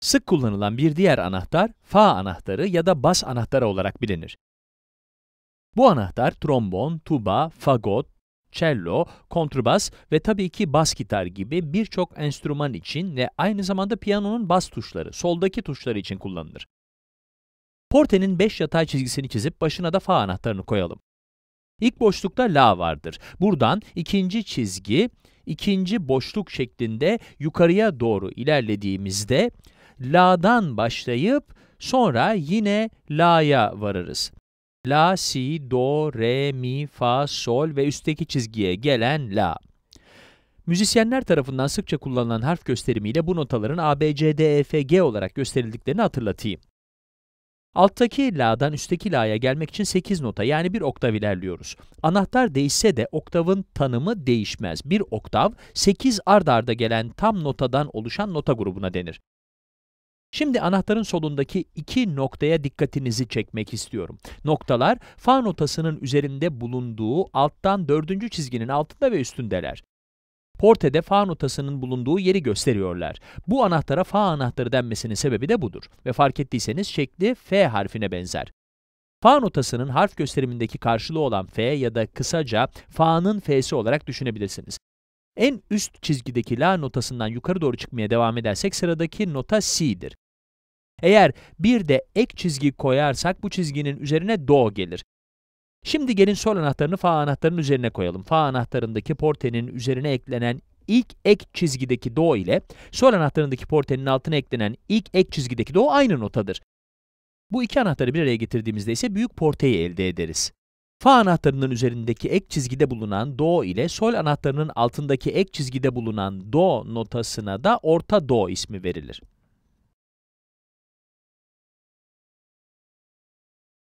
Sık kullanılan bir diğer anahtar, fa anahtarı ya da bas anahtarı olarak bilinir. Bu anahtar trombon, tuba, fagot, cello, kontrbas ve tabii ki bas gitar gibi birçok enstrüman için ve aynı zamanda piyanonun bas tuşları, soldaki tuşları için kullanılır. Porte'nin 5 yatay çizgisini çizip başına da fa anahtarını koyalım. İlk boşlukta la vardır. Buradan ikinci çizgi, ikinci boşluk şeklinde yukarıya doğru ilerlediğimizde la'dan başlayıp sonra yine la'ya varırız. La, si, do, re, mi, fa, sol ve üstteki çizgiye gelen la. Müzisyenler tarafından sıkça kullanılan harf gösterimiyle bu notaların A, B, C, D, E, F, G olarak gösterildiklerini hatırlatayım. Alttaki la'dan üstteki la'ya gelmek için 8 nota yani bir oktav ilerliyoruz. Anahtar değişse de oktavın tanımı değişmez. Bir oktav 8 ard arda gelen tam notadan oluşan nota grubuna denir. Şimdi anahtarın solundaki iki noktaya dikkatinizi çekmek istiyorum. Noktalar, fa notasının üzerinde bulunduğu alttan dördüncü çizginin altında ve üstündeler. Portede fa notasının bulunduğu yeri gösteriyorlar. Bu anahtara fa anahtarı denmesinin sebebi de budur. Ve fark ettiyseniz şekli F harfine benzer. Fa notasının harf gösterimindeki karşılığı olan F ya da kısaca fa'nın F'si olarak düşünebilirsiniz. En üst çizgideki la notasından yukarı doğru çıkmaya devam edersek sıradaki nota C'dir. Eğer bir de ek çizgi koyarsak bu çizginin üzerine do gelir. Şimdi gelin sol anahtarını fa anahtarının üzerine koyalım. Fa anahtarındaki portenin üzerine eklenen ilk ek çizgideki do ile sol anahtarındaki portenin altına eklenen ilk ek çizgideki do aynı notadır. Bu iki anahtarı bir araya getirdiğimizde ise büyük porteyi elde ederiz. Fa anahtarının üzerindeki ek çizgide bulunan do ile sol anahtarının altındaki ek çizgide bulunan do notasına da orta do ismi verilir.